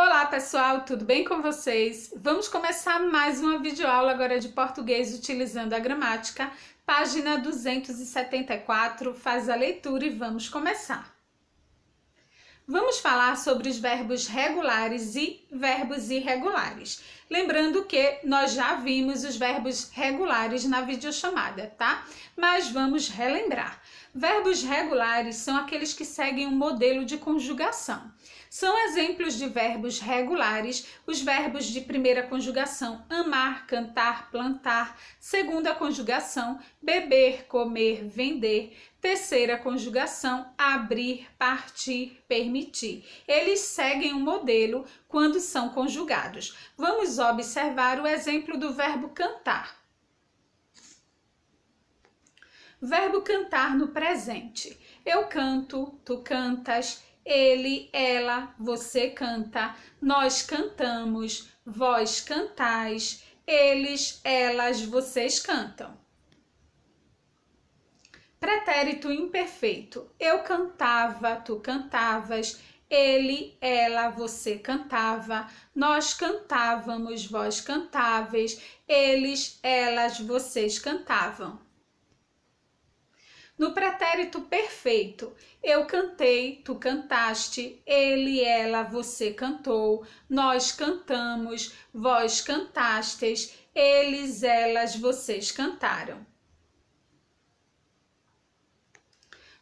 Olá pessoal, tudo bem com vocês? Vamos começar mais uma videoaula agora de português utilizando a gramática. Página 274, faz a leitura e vamos começar. Vamos falar sobre os verbos regulares e verbos irregulares. Lembrando que nós já vimos os verbos regulares na videochamada, tá? Mas vamos relembrar. Verbos regulares são aqueles que seguem um modelo de conjugação. São exemplos de verbos regulares os verbos de primeira conjugação amar, cantar, plantar, segunda conjugação beber, comer, vender, terceira conjugação abrir, partir, permitir. Eles seguem um modelo quando são conjugados. Vamos observar o exemplo do verbo cantar. Verbo cantar no presente. Eu canto, tu cantas, ele, ela, você canta, nós cantamos, vós cantais, eles, elas, vocês cantam. Pretérito imperfeito. Eu cantava, tu cantavas, ele, ela, você cantava, nós cantávamos, vós cantáveis, eles, elas, vocês cantavam. No pretérito perfeito, eu cantei, tu cantaste, ele, ela, você cantou, nós cantamos, vós cantastes, eles, elas, vocês cantaram.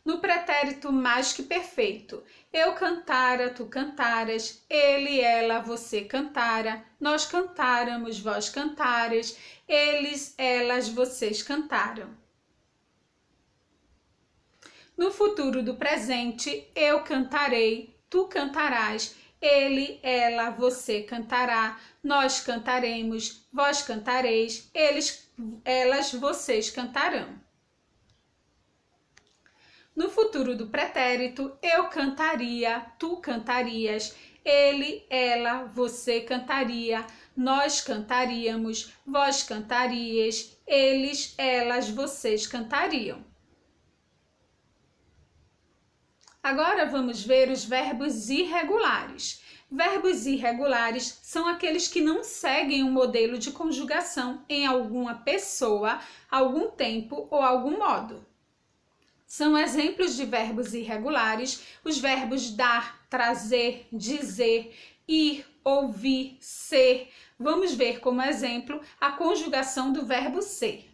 no pretérito mais que perfeito. Eu cantara, tu cantaras, ele, ela, você cantara, nós cantáramos, vós cantares, eles, elas, vocês cantaram. No futuro do presente, eu cantarei, tu cantarás, ele, ela, você cantará, nós cantaremos, vós cantareis, eles, elas, vocês cantarão. No futuro do pretérito, eu cantaria, tu cantarias, ele, ela, você cantaria, nós cantaríamos, vós cantarias, eles, elas, vocês cantariam. Agora vamos ver os verbos irregulares. Verbos irregulares são aqueles que não seguem um modelo de conjugação em alguma pessoa, algum tempo ou algum modo. São exemplos de verbos irregulares os verbos dar, trazer, dizer, ir, ouvir, ser. Vamos ver como exemplo a conjugação do verbo ser.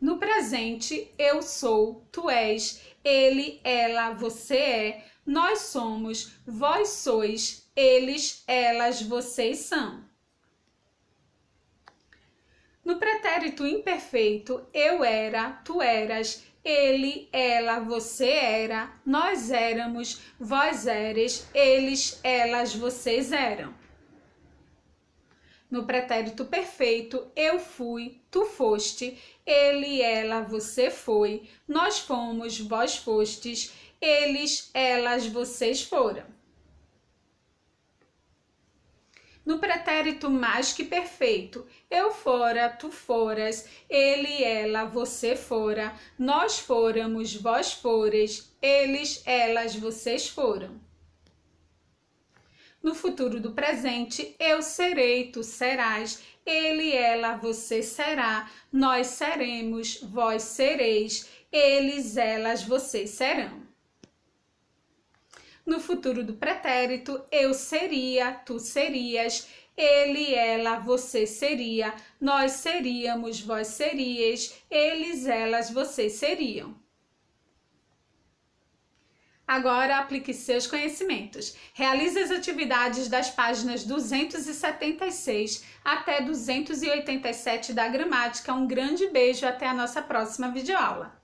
No presente, eu sou, tu és, ele, ela, você é, nós somos, vós sois, eles, elas, vocês são. No pretérito imperfeito, eu era, tu eras, ele, ela, você era, nós éramos, vós eres, eles, elas, vocês eram. No pretérito perfeito, eu fui, tu foste, ele, ela, você foi, nós fomos, vós fostes, eles, elas, vocês foram. No pretérito mais que perfeito, eu fora, tu foras, ele, ela, você fora, nós fôramos, vós fores, eles, elas, vocês foram. No futuro do presente, eu serei, tu serás, ele, ela, você será, nós seremos, vós sereis, eles, elas, vocês serão no futuro do pretérito, eu seria, tu serias, ele, ela, você seria, nós seríamos, vós seríeis, eles, elas, vocês seriam. Agora aplique seus conhecimentos. Realize as atividades das páginas 276 até 287 da gramática. Um grande beijo até a nossa próxima videoaula.